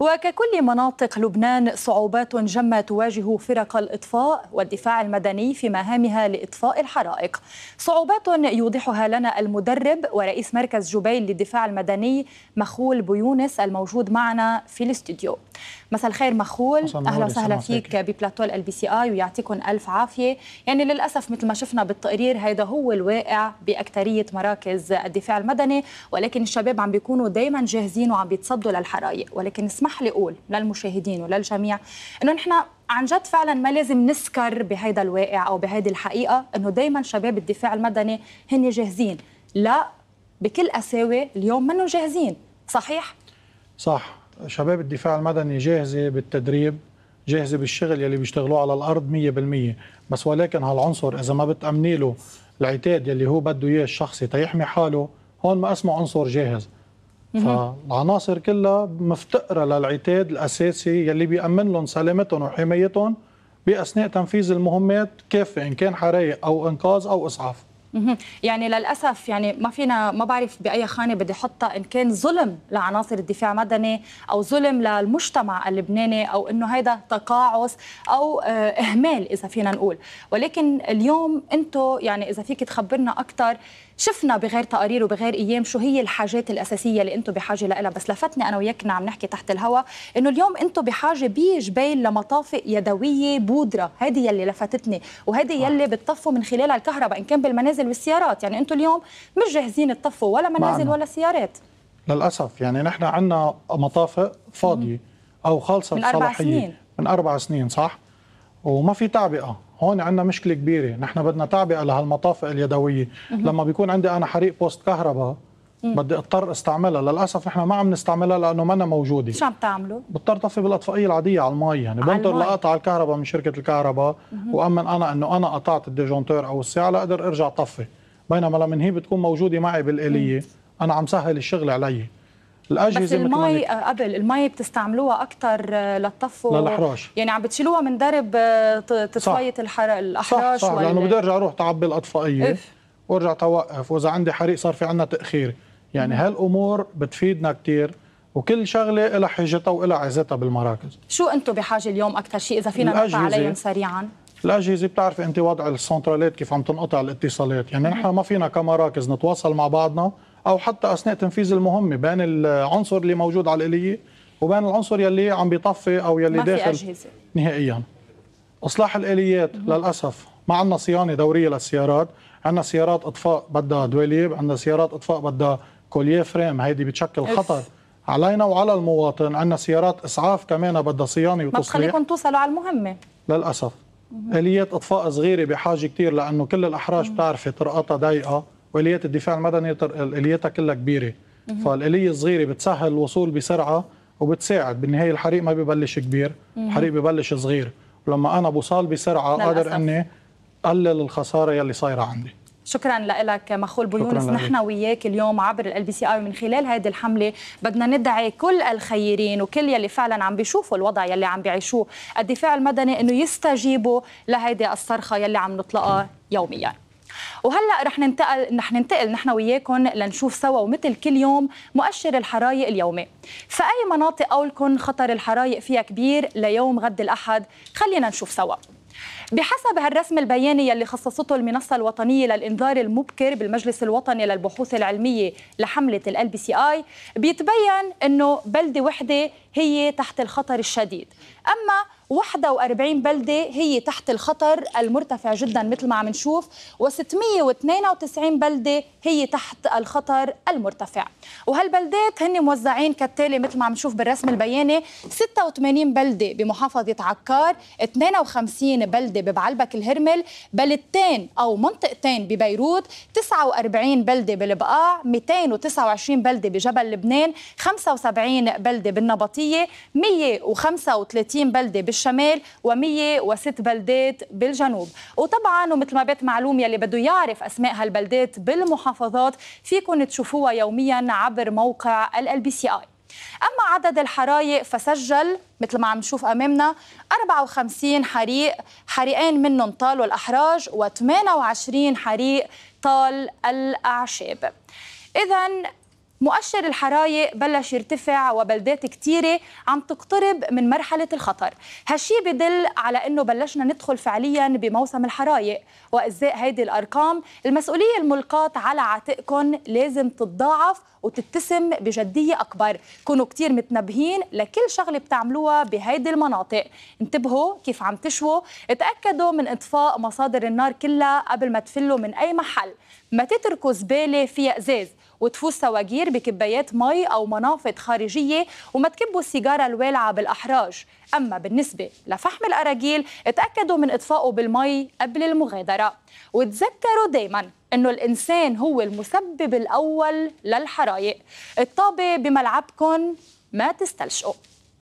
وككل مناطق لبنان صعوبات جمة تواجه فرق الإطفاء والدفاع المدني في مهامها لإطفاء الحرائق صعوبات يوضحها لنا المدرب ورئيس مركز جبيل للدفاع المدني مخول بيونس الموجود معنا في الاستوديو مساء الخير مخول اهلا وسهلا فيك ببلاتو ال بي سي اي ويعطيكم الف عافيه يعني للاسف مثل ما شفنا بالتقرير هذا هو الواقع باكثريه مراكز الدفاع المدني ولكن الشباب عم بيكونوا دائما جاهزين وعم بيتصدوا للحرائق ولكن اسمح اسمح لي اقول للمشاهدين وللجميع انه نحن عن جد فعلا ما لازم نسكر بهيدا الواقع او بهيدي الحقيقه انه دائما شباب الدفاع المدني هن جاهزين لا بكل قساوه اليوم منهم جاهزين صحيح صح شباب الدفاع المدني جاهزه بالتدريب جاهزه بالشغل يلي بيشتغلوه على الارض 100% بس ولكن هالعنصر اذا ما بتامني له العتاد يلي هو بده اياه الشخصي تيحمي حاله هون ما اسمه عنصر جاهز فالعناصر كلها مفتقره للعتاد الاساسي يلي بيامن لهم سلامتهم وحمايتهم باثناء تنفيذ المهمات كافه ان كان حرائق او انقاذ او اسعاف يعني للاسف يعني ما فينا ما بعرف باي خانه بدي احطها ان كان ظلم لعناصر الدفاع المدني او ظلم للمجتمع اللبناني او انه هيدا تقاعس او آه، اهمال اذا فينا نقول ولكن اليوم انتم يعني اذا فيك تخبرنا اكثر شفنا بغير تقارير وبغير ايام شو هي الحاجات الاساسيه اللي انتم بحاجه لها بس لفتني انا وياك عم نحكي تحت الهواء انه اليوم انتم بحاجه بجبال لمطافئ يدويه بودره هذه يلي لفتتني وهذه يلي بتطفوا من خلالها الكهرباء ان كان بالمنازل والسيارات يعني انتم اليوم مش جاهزين تطفوا ولا منازل معنا. ولا سيارات للاسف يعني نحن عندنا مطافئ فاضيه او خالصه من أربع صلاحيه سنين. من اربع سنين صح وما في تعبئه هون عندنا مشكله كبيره نحن بدنا تعبئه لهالمطافئ اليدويه لما بيكون عندي انا حريق بوست كهرباء بدي اضطر استعملها للاسف نحن ما عم نستعملها لانه ما موجوده شو عم تعملوا بضطر طفي بالاطفائيه العاديه على المي يعني بنطر لاقطع الكهرباء من شركه الكهرباء وامن انا انه انا قطعت الديجونتور او الساعه لاقدر ارجع طفي بينما لما هي بتكون موجوده معي بالاليه انا عم سهل الشغل علي الاجهزه بس المي آه، قبل المي بتستعملوها اكثر آه، للطفو للاحراش يعني عم بتشيلوها من درب آه، تتصيط الحر... الاحراش صح صح لانه بدي ارجع اروح تعبي الاطفائيه إف. وارجع توقف واذا عندي حريق صار في عندنا تاخير يعني مم. هالامور بتفيدنا كثير وكل شغله لها حجتها ولها عزتها بالمراكز شو انتم بحاجه اليوم اكثر شيء اذا فينا نرجع عليهم سريعا الاجهزه بتعرفي انت وضع السنترالات كيف عم تنقطع الاتصالات يعني نحن ما فينا كمراكز نتواصل مع بعضنا او حتى اثناء تنفيذ المهمه بين العنصر اللي موجود على الاليه وبين العنصر يلي عم بيطفي او يلي ما داخل في أجهزة. نهائيا اصلاح الاليات مم. للاسف ما عندنا صيانه دوريه للسيارات عندنا سيارات اطفاء بدها دواليب عندنا سيارات اطفاء بدها كوليه فريم هيدي بتشكل خطر علينا وعلى المواطن عندنا سيارات اسعاف كمان بدها صيانه وتصليح ما بتخليكم توصلوا على المهمه للاسف اليات اطفاء صغيره بحاجه كثير لانه كل الاحراج بتعرفي طرقاتها ضيقه واليات الدفاع المدني الياتها كلها كبيره فالاليه الصغيره بتسهل الوصول بسرعه وبتساعد بالنهايه الحريق ما ببلش كبير الحريق ببلش صغير ولما انا بوصل بسرعه قادر اني قلل الخساره يلي صايره عندي شكرا لك مخول بيونس نحن وياك اليوم عبر ال بي سي اي من خلال هذه الحمله بدنا ندعي كل الخيرين وكل يلي فعلا عم بيشوفوا الوضع يلي عم بيعيشوه الدفاع المدني انه يستجيبوا لهيدي الصرخه يلي عم نطلقها يوميا وهلا رح ننتقل رح ننتقل نحن وياكم لنشوف سوا ومثل كل يوم مؤشر الحرائق اليومي فاي مناطق قولكم خطر الحرائق فيها كبير ليوم غد الاحد خلينا نشوف سوا بحسب هالرسم البياني يلي خصصته المنصة الوطنية للإنذار المبكر بالمجلس الوطني للبحوث العلمية لحملة ال بي سي آي بيتبين أنه بلدة وحدة هي تحت الخطر الشديد أما 41 بلدة هي تحت الخطر المرتفع جدا مثل ما عم نشوف و692 بلدة هي تحت الخطر المرتفع وهالبلدات هن موزعين كالتالي مثل ما عم نشوف بالرسم البياني 86 بلدة بمحافظة عكار 52 بلدة ببعلبك الهرمل بلدتين أو منطقتين ببيروت 49 بلدة بالبقاع 229 بلدة بجبل لبنان 75 بلدة بالنبطية 135 بلدة بش بالشمال و106 بلدات بالجنوب وطبعا ومثل ما بيت معلوم يلي بده يعرف اسماء هالبلدات بالمحافظات فيكم تشوفوها يوميا عبر موقع ال بي سي اي اما عدد الحرائق فسجل مثل ما عم نشوف امامنا 54 حريق حريقين منهم طالوا الاحراج و28 حريق طال الاعشاب إذا مؤشر الحرايق بلش يرتفع وبلدات كتيرة عم تقترب من مرحلة الخطر هالشي بدل على أنه بلشنا ندخل فعليا بموسم الحرايق وإزاء هيدي الأرقام المسؤولية الملقاة على عاتقكم لازم تتضاعف وتتسم بجدية أكبر كونوا كتير متنبهين لكل شغلة بتعملوها بهيدي المناطق انتبهوا كيف عم تشووا اتأكدوا من إطفاء مصادر النار كلها قبل ما تفلوا من أي محل ما تتركوا زبالة فيها إزاز وتفوز سواجير بكبايات مي أو منافط خارجية وما تكبوا السيجارة الوالعة بالأحراج أما بالنسبة لفحم الأراجيل اتأكدوا من إطفائه بالمي قبل المغادرة وتذكروا دايماً انه الانسان هو المسبب الاول للحرائق الطابه بملعبكم ما تستلشقوا